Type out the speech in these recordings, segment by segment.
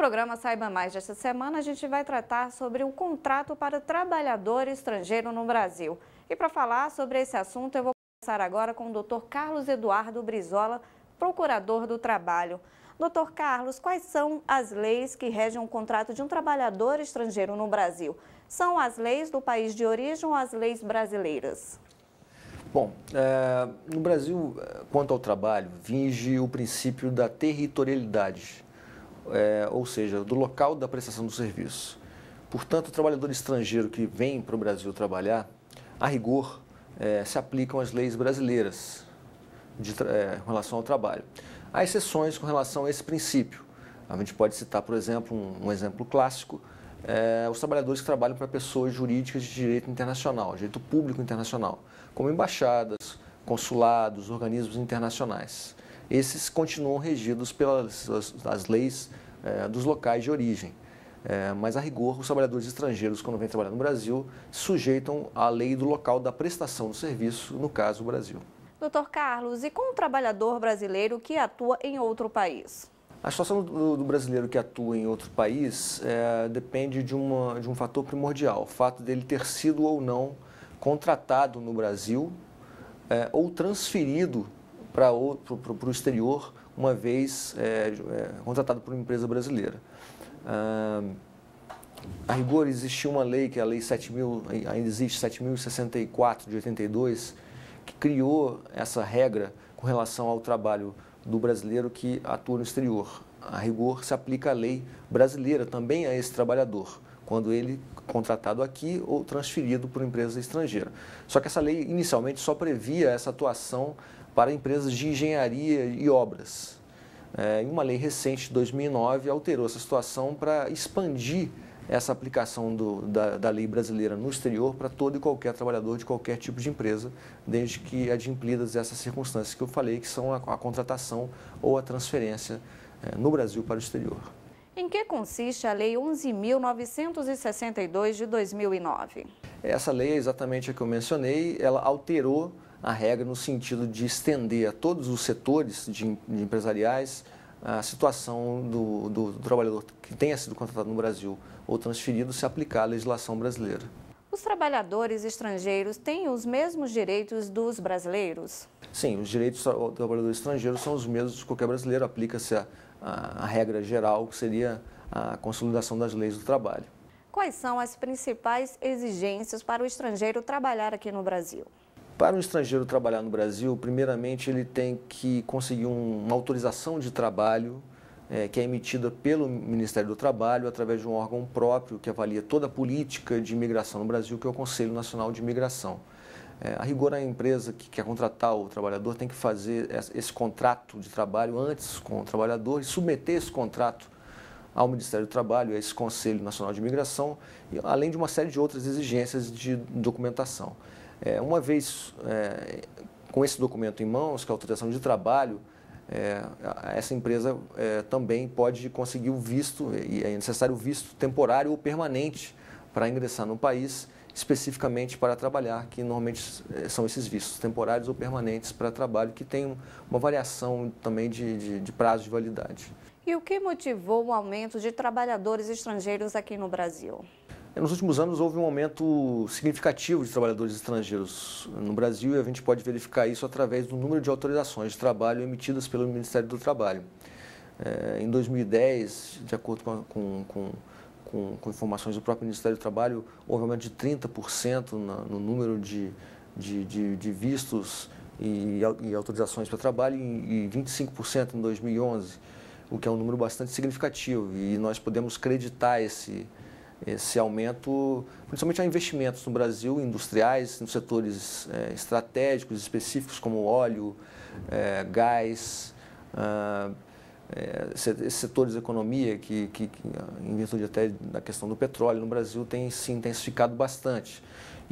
programa Saiba Mais desta semana, a gente vai tratar sobre um contrato para trabalhador estrangeiro no Brasil. E para falar sobre esse assunto, eu vou conversar agora com o Dr. Carlos Eduardo Brizola, procurador do trabalho. Doutor Carlos, quais são as leis que regem o contrato de um trabalhador estrangeiro no Brasil? São as leis do país de origem ou as leis brasileiras? Bom, é, no Brasil, é, quanto ao trabalho, vinge o princípio da territorialidade é, ou seja, do local da prestação do serviço. Portanto, o trabalhador estrangeiro que vem para o Brasil trabalhar, a rigor, é, se aplicam as leis brasileiras de, é, relação ao trabalho. Há exceções com relação a esse princípio. A gente pode citar, por exemplo, um, um exemplo clássico, é, os trabalhadores que trabalham para pessoas jurídicas de direito internacional, direito público internacional, como embaixadas, consulados, organismos internacionais. Esses continuam regidos pelas as, as leis é, dos locais de origem. É, mas, a rigor, os trabalhadores estrangeiros, quando vêm trabalhar no Brasil, sujeitam à lei do local da prestação do serviço, no caso, o Brasil. Doutor Carlos, e com o trabalhador brasileiro que atua em outro país? A situação do, do brasileiro que atua em outro país é, depende de, uma, de um fator primordial, o fato dele ter sido ou não contratado no Brasil é, ou transferido para o exterior uma vez é, é, contratado por uma empresa brasileira. Ah, a rigor, existia uma lei, que é a Lei 7000, ainda existe, 7064 de 82, que criou essa regra com relação ao trabalho do brasileiro que atua no exterior. A rigor, se aplica a lei brasileira também a esse trabalhador, quando ele contratado aqui ou transferido por empresa estrangeira. Só que essa lei inicialmente só previa essa atuação para empresas de engenharia e obras. É, uma lei recente de 2009 alterou essa situação para expandir essa aplicação do, da, da, lei brasileira no exterior para todo e qualquer trabalhador de qualquer tipo de empresa, desde que adimplidas essas circunstâncias que eu falei, que são a, a contratação ou a transferência é, no Brasil para o exterior. Em que consiste a Lei 11.962 de 2009? Essa lei, é exatamente a que eu mencionei, ela alterou a regra no sentido de estender a todos os setores de, de empresariais a situação do, do, do, trabalhador que tenha sido contratado no Brasil ou transferido se aplicar a legislação brasileira. Os trabalhadores estrangeiros têm os mesmos direitos dos brasileiros? Sim, os direitos do trabalhador estrangeiro são os mesmos de qualquer brasileiro. Aplica-se a, a, a regra geral, que seria a consolidação das leis do trabalho. Quais são as principais exigências para o estrangeiro trabalhar aqui no Brasil? Para um estrangeiro trabalhar no Brasil, primeiramente ele tem que conseguir uma autorização de trabalho é, que é emitida pelo Ministério do Trabalho através de um órgão próprio que avalia toda a política de imigração no Brasil, que é o Conselho Nacional de Imigração. É, a rigor, a empresa que quer contratar o trabalhador tem que fazer esse contrato de trabalho antes com o trabalhador e submeter esse contrato ao Ministério do Trabalho, a esse Conselho Nacional de Imigração, além de uma série de outras exigências de documentação. É, uma vez é, com esse documento em mãos, que é a autorização de trabalho, é, essa empresa é, também pode conseguir o visto, e é necessário o visto temporário ou permanente para ingressar no país, especificamente para trabalhar, que normalmente é, são esses vistos temporários ou permanentes para trabalho, que tem uma variação também de, de, de prazo de validade. E o que motivou o aumento de trabalhadores estrangeiros aqui no Brasil? É, nos últimos anos houve um aumento significativo de trabalhadores estrangeiros no Brasil e a gente pode verificar isso através do número de autorizações de trabalho emitidas pelo Ministério do Trabalho. É, em 2010, de acordo com, com, com com, com, informações do próprio Ministério do Trabalho, houve um aumento de 30% na, no número de, de, de, de vistos e, e, autorizações para trabalho e, e 25% em 2011, o que é um número bastante significativo. E nós podemos creditar esse, esse aumento, principalmente a investimentos no Brasil, industriais, nos setores é, estratégicos específicos como óleo, é, gás, ah, esses é, setores da economia que, que, que, em virtude até da questão do petróleo no Brasil, tem se intensificado bastante.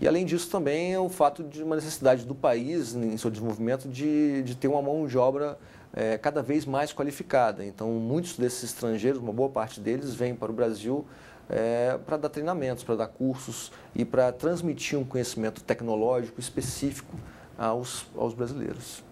E, além disso, também é o fato de uma necessidade do país, em seu desenvolvimento, de, de ter uma mão de obra é, cada vez mais qualificada. Então, muitos desses estrangeiros, uma boa parte deles, vêm para o Brasil é, para dar treinamentos, para dar cursos e para transmitir um conhecimento tecnológico específico aos, aos brasileiros.